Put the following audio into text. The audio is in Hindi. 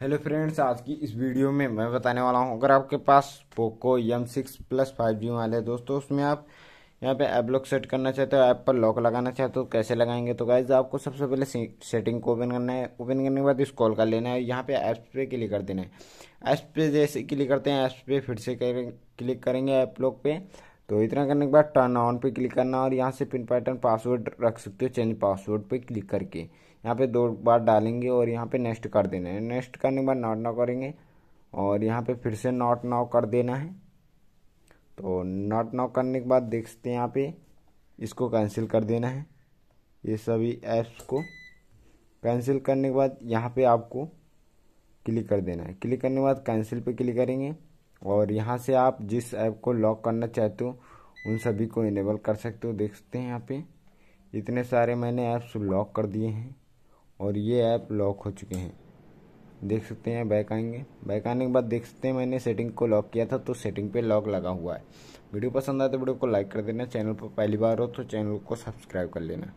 हेलो फ्रेंड्स आज की इस वीडियो में मैं बताने वाला हूं अगर आपके पास Poco M six plus five G वाले दोस्तों उसमें आप यहां पे ऐप लॉक सेट करना चाहते हो ऐप पर लॉक लगाना चाहते हो तो कैसे लगाएंगे तो गाइज आपको सबसे पहले सेटिंग को ओपन करना है ओपन करने के बाद इस कॉल कर लेना है यहाँ पे ऐप्स पे क्लिक कर देना है ऐप्स पे जैसे क्लिक करते हैं ऐप्स पे फिर से क्लिक करेंगे ऐप लॉक पे तो इतना करने के बाद टर्न ऑन पे क्लिक करना और यहाँ से पिन पैटर्न पासवर्ड रख सकते हो चेंज पासवर्ड पे क्लिक करके यहाँ पे दो बार डालेंगे और यहाँ पे नेक्स्ट कर देना है नेक्स्ट करने के बाद नॉट नाउ करेंगे और यहाँ पे फिर से नॉट नाउ कर देना है तो नॉट नाउ करने के बाद देख सकते हैं यहाँ पे इसको कैंसिल कर देना है ये सभी ऐप्स को कैंसिल करने के बाद यहाँ पर आपको क्लिक कर देना है क्लिक करने के बाद कैंसिल पर क्लिक करेंगे और यहाँ से आप जिस ऐप को लॉक करना चाहते हो उन सभी को इनेबल कर सकते हो देख सकते हैं यहाँ पे इतने सारे मैंने ऐप्स लॉक कर दिए हैं और ये ऐप लॉक हो चुके हैं देख सकते हैं बैक आएंगे बैक आने के बाद देख सकते हैं मैंने सेटिंग को लॉक किया था तो सेटिंग पे लॉक लगा हुआ है वीडियो पसंद आए तो वीडियो को लाइक कर देना चैनल पर पहली बार हो तो चैनल को सब्सक्राइब कर लेना